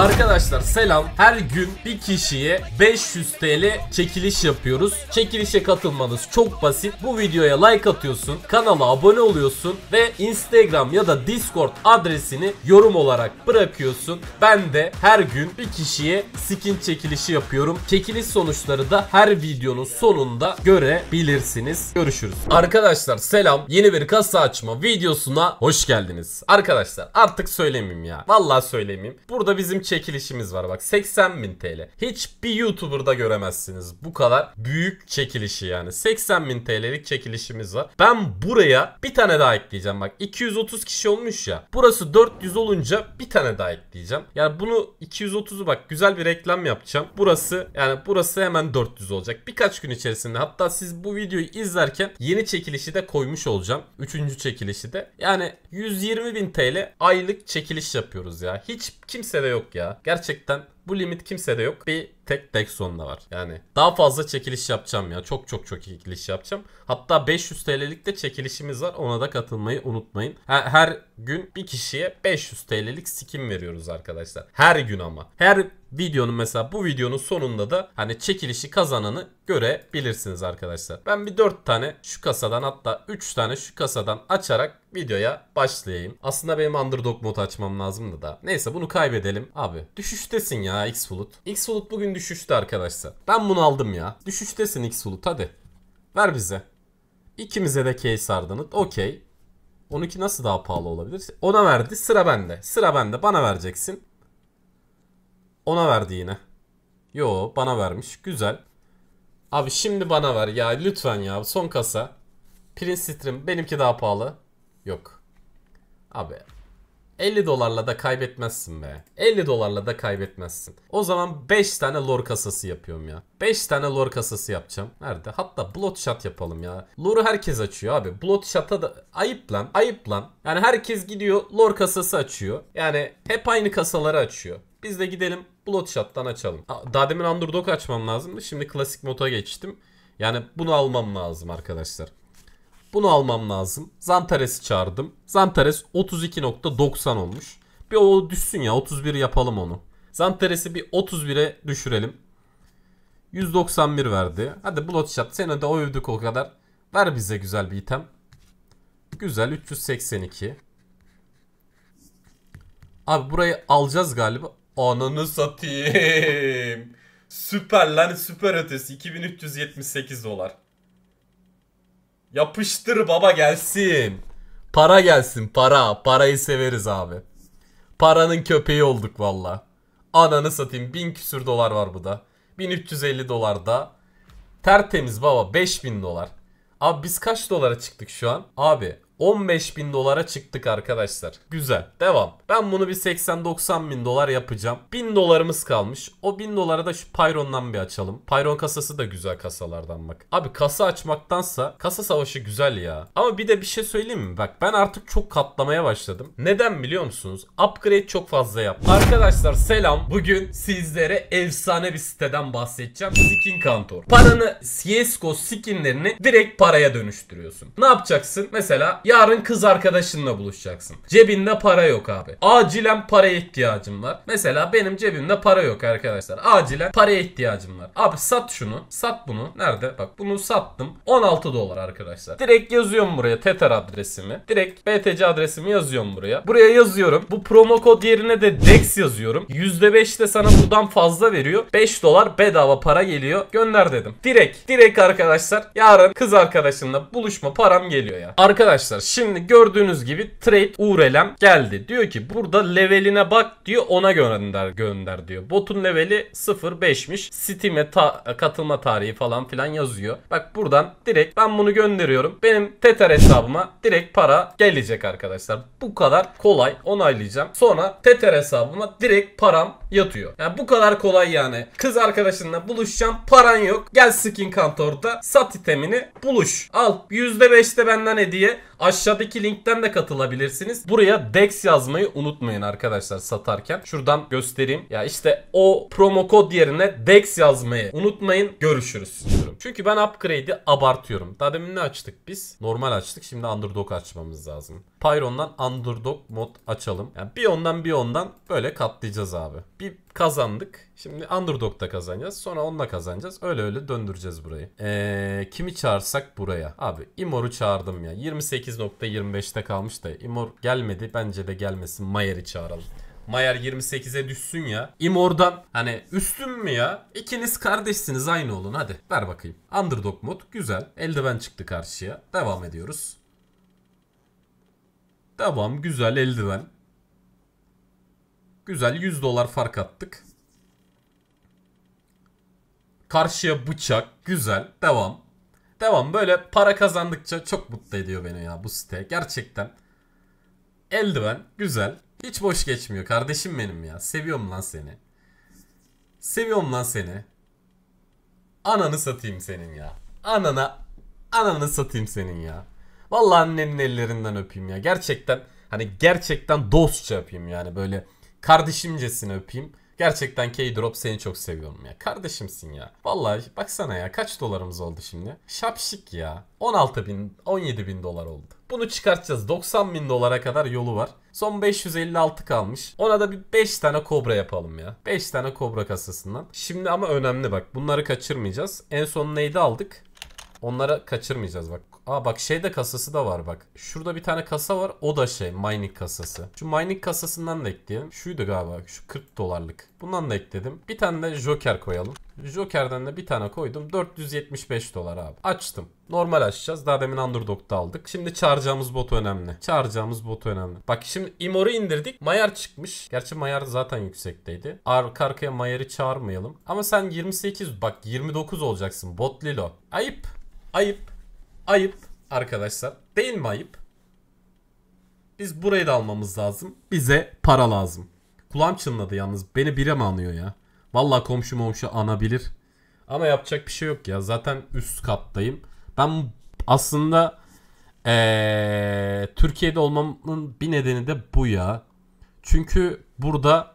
Arkadaşlar selam. Her gün bir kişiye 500 TL çekiliş yapıyoruz. Çekilişe katılmanız çok basit. Bu videoya like atıyorsun, kanala abone oluyorsun ve Instagram ya da Discord adresini yorum olarak bırakıyorsun. Ben de her gün bir kişiye skin çekilişi yapıyorum. Çekiliş sonuçları da her videonun sonunda görebilirsiniz. Görüşürüz. Arkadaşlar selam. Yeni bir kasa açma videosuna hoş geldiniz. Arkadaşlar artık söylemeyeyim ya. Vallahi söylemeyeyim. Burada bizim çekilişimiz var bak 80 bin TL. Hiçbir YouTuber'da göremezsiniz bu kadar büyük çekilişi yani 80 bin TL'lik çekilişimiz var. Ben buraya bir tane daha ekleyeceğim bak 230 kişi olmuş ya burası 400 olunca bir tane daha ekleyeceğim. Yani bunu 230'u bak güzel bir reklam yapacağım. Burası yani burası hemen 400 olacak birkaç gün içerisinde hatta siz bu videoyu izlerken yeni çekilişi de koymuş olacağım. Üçüncü çekilişi de yani 120 bin TL aylık çekiliş yapıyoruz ya hiç kimse de yok ya ya. Gerçekten bu limit kimsede yok. Bir tek tek sonunda var. Yani daha fazla çekiliş yapacağım ya. Çok çok çok çekiliş yapacağım. Hatta 500 TL'lik de çekilişimiz var. Ona da katılmayı unutmayın. Her, her gün bir kişiye 500 TL'lik skin veriyoruz arkadaşlar. Her gün ama. Her videonun mesela bu videonun sonunda da hani çekilişi kazananı görebilirsiniz arkadaşlar. Ben bir 4 tane şu kasadan hatta 3 tane şu kasadan açarak videoya başlayayım. Aslında benim underdog mod açmam lazımdı da. Neyse bunu kaybedelim. Abi düşüştesin ya X-Folut. X-Folut bugün düşüşte arkadaşlar. Ben bunu aldım ya. Düşüştesin X Bulut hadi. Ver bize. İkimize de K sardanıt. Okey. 12 nasıl daha pahalı olabilir? Ona verdi. Sıra bende. Sıra bende. Bana vereceksin. Ona verdi yine. Yo bana vermiş. Güzel. Abi şimdi bana ver ya lütfen ya. Son kasa. Prince Stream benimki daha pahalı. Yok. Abi 50 dolarla da kaybetmezsin be. 50 dolarla da kaybetmezsin. O zaman 5 tane lore kasası yapıyorum ya. 5 tane lore kasası yapacağım. Nerede? Hatta bloodshot yapalım ya. Lore'u herkes açıyor abi. Bloodshot'a da ayıp lan. Ayıp lan. Yani herkes gidiyor lore kasası açıyor. Yani hep aynı kasaları açıyor. Biz de gidelim Bloodshot'tan açalım. Daha demin Underdog açmam lazımdı. Şimdi klasik moda geçtim. Yani bunu almam lazım arkadaşlar. Bunu almam lazım. Zantares'i çağırdım. Zantares 32.90 olmuş. Bir o düşsün ya 31 yapalım onu. Zantares'i bir 31'e düşürelim. 191 verdi. Hadi Bloodshot seni de o övdük o kadar. Ver bize güzel bir item. Güzel 382. Abi burayı alacağız galiba. Ananı satayım. Süper lan süper ötesi 2378 dolar. Yapıştır baba gelsin. Para gelsin para. Parayı severiz abi. Paranın köpeği olduk valla. Ananı satayım. 1000 küsür dolar var bu da. 1350 dolar da. Tertemiz baba 5000 dolar. Abi biz kaç dolara çıktık şu an? Abi 15 bin dolara çıktık arkadaşlar. Güzel. Devam. Ben bunu bir 80-90 bin dolar yapacağım. 1000 dolarımız kalmış. O 1000 dolara da şu Pyron'dan bir açalım. Pyron kasası da güzel kasalardan bak. Abi kasa açmaktansa kasa savaşı güzel ya. Ama bir de bir şey söyleyeyim mi? Bak ben artık çok katlamaya başladım. Neden biliyor musunuz? Upgrade çok fazla yap. Arkadaşlar selam. Bugün sizlere efsane bir siteden bahsedeceğim. Skin Kantor. Paranı CSGO skinlerini direkt paraya dönüştürüyorsun. Ne yapacaksın? Mesela Yarın kız arkadaşınla buluşacaksın. Cebinde para yok abi. Acilen paraya ihtiyacım var. Mesela benim cebimde para yok arkadaşlar. Acilen paraya ihtiyacım var. Abi sat şunu. Sat bunu. Nerede? Bak bunu sattım. 16 dolar arkadaşlar. Direkt yazıyorum buraya Tether adresimi. Direkt BTC adresimi yazıyorum buraya. Buraya yazıyorum. Bu promo kod yerine de DEX yazıyorum. %5 de sana buradan fazla veriyor. 5 dolar bedava para geliyor. Gönder dedim. Direkt. Direkt arkadaşlar. Yarın kız arkadaşımla buluşma param geliyor ya. Arkadaşlar Arkadaşlar şimdi gördüğünüz gibi trade urelem geldi. Diyor ki burada leveline bak diyor ona gönder gönder diyor. Botun leveli 0.5'miş. Steam'e ta katılma tarihi falan filan yazıyor. Bak buradan direkt ben bunu gönderiyorum. Benim Tether hesabıma direkt para gelecek arkadaşlar. Bu kadar kolay onaylayacağım. Sonra Tether hesabıma direkt param yatıyor. Yani bu kadar kolay yani. Kız arkadaşınla buluşacağım paran yok. Gel skin kantorda sat itemini buluş. Al %5'te benden hediye aşağıdaki linkten de katılabilirsiniz. Buraya DEX yazmayı unutmayın arkadaşlar satarken. Şuradan göstereyim. Ya işte o promo kod yerine DEX yazmayı unutmayın. Görüşürüz. Çünkü ben upgrade'i abartıyorum. Daha demin ne açtık biz? Normal açtık. Şimdi underdog açmamız lazım. Pyron'dan underdog mod açalım. Yani bir ondan bir ondan böyle katlayacağız abi. Bir kazandık. Şimdi Underdog'da kazanacağız. Sonra onunla kazanacağız. Öyle öyle döndüreceğiz burayı. Ee, kimi çağırsak buraya? Abi Imor'u çağırdım ya. 28 28.25'te kalmış da Imor gelmedi. Bence de gelmesin. Mayer'i çağıralım. Mayer 28'e düşsün ya. Imor'dan hani üstün mü ya? İkiniz kardeşsiniz aynı olun hadi. Ver bakayım. Underdog mod güzel. Eldiven çıktı karşıya. Devam ediyoruz. Devam güzel eldiven. Güzel 100 dolar fark attık. Karşıya bıçak. Güzel. Devam. Devam böyle para kazandıkça çok mutlu ediyor beni ya bu site. Gerçekten. Eldiven güzel. Hiç boş geçmiyor kardeşim benim ya. Seviyorum lan seni. Seviyorum lan seni. Ananı satayım senin ya. Anana ananı satayım senin ya. Vallahi annenin ellerinden öpeyim ya. Gerçekten hani gerçekten dostça öpeyim yani böyle kardeşimcesine öpeyim. Gerçekten K-Drop seni çok seviyorum ya. Kardeşimsin ya. Vallahi baksana ya kaç dolarımız oldu şimdi? Şapşik ya. 16 bin, 17 bin dolar oldu. Bunu çıkartacağız. 90 bin dolara kadar yolu var. Son 556 kalmış. Ona da bir 5 tane kobra yapalım ya. 5 tane kobra kasasından. Şimdi ama önemli bak. Bunları kaçırmayacağız. En son neydi aldık? Onlara kaçırmayacağız bak yok. Aa bak şeyde kasası da var bak. Şurada bir tane kasa var. O da şey mining kasası. Şu mining kasasından da ekleyelim. Şuydu galiba şu 40 dolarlık. Bundan da ekledim. Bir tane de joker koyalım. Joker'den de bir tane koydum. 475 dolar abi. Açtım. Normal açacağız. Daha demin Underdog'da aldık. Şimdi çağıracağımız bot önemli. Çağıracağımız bot önemli. Bak şimdi Imor'u indirdik. Mayar çıkmış. Gerçi Mayar zaten yüksekteydi. Arka arkaya Mayar'ı çağırmayalım. Ama sen 28 bak 29 olacaksın. Bot Lilo. Ayıp. Ayıp. Ayıp arkadaşlar. Değil mi ayıp? Biz burayı da almamız lazım. Bize para lazım. Kulağım çınladı yalnız. Beni bire mi anıyor ya? Valla komşu momşu anabilir. Ama yapacak bir şey yok ya. Zaten üst kattayım. Ben aslında ee, Türkiye'de olmamın bir nedeni de bu ya. Çünkü burada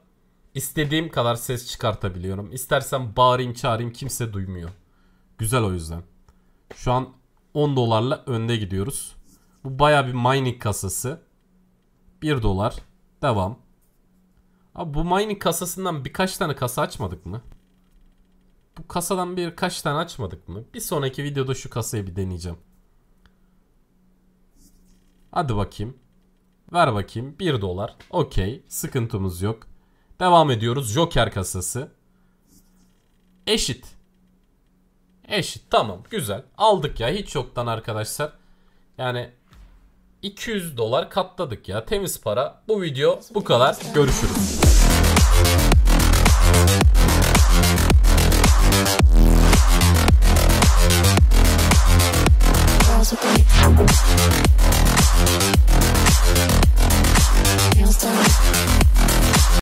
istediğim kadar ses çıkartabiliyorum. İstersen bağırayım çağırayım kimse duymuyor. Güzel o yüzden. Şu an 10 dolarla önde gidiyoruz. Bu baya bir mining kasası. 1 dolar. Devam. Abi bu mining kasasından birkaç tane kasa açmadık mı? Bu kasadan birkaç tane açmadık mı? Bir sonraki videoda şu kasayı bir deneyeceğim. Hadi bakayım. Ver bakayım 1 dolar. Okey sıkıntımız yok. Devam ediyoruz Joker kasası. Eşit. Eşit tamam güzel. Aldık ya hiç yoktan arkadaşlar. Yani 200 dolar katladık ya. Temiz para. Bu video bu kadar. Görüşürüz.